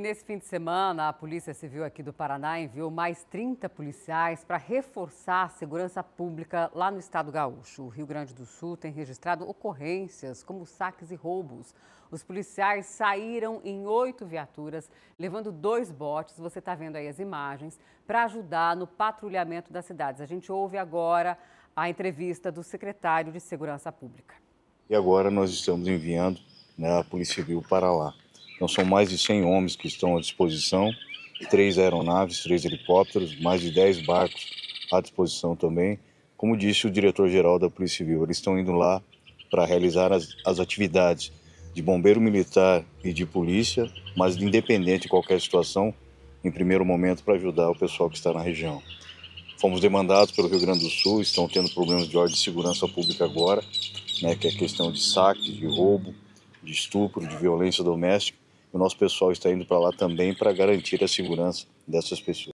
Nesse fim de semana, a Polícia Civil aqui do Paraná enviou mais 30 policiais para reforçar a segurança pública lá no estado gaúcho. O Rio Grande do Sul tem registrado ocorrências como saques e roubos. Os policiais saíram em oito viaturas, levando dois botes, você está vendo aí as imagens, para ajudar no patrulhamento das cidades. A gente ouve agora a entrevista do secretário de Segurança Pública. E agora nós estamos enviando né, a Polícia Civil para lá. Então são mais de 100 homens que estão à disposição, três aeronaves, três helicópteros, mais de 10 barcos à disposição também. Como disse o diretor-geral da Polícia Civil, eles estão indo lá para realizar as, as atividades de bombeiro militar e de polícia, mas independente de qualquer situação, em primeiro momento para ajudar o pessoal que está na região. Fomos demandados pelo Rio Grande do Sul, estão tendo problemas de ordem de segurança pública agora, né, que é questão de saque, de roubo, de estupro, de violência doméstica o nosso pessoal está indo para lá também para garantir a segurança dessas pessoas.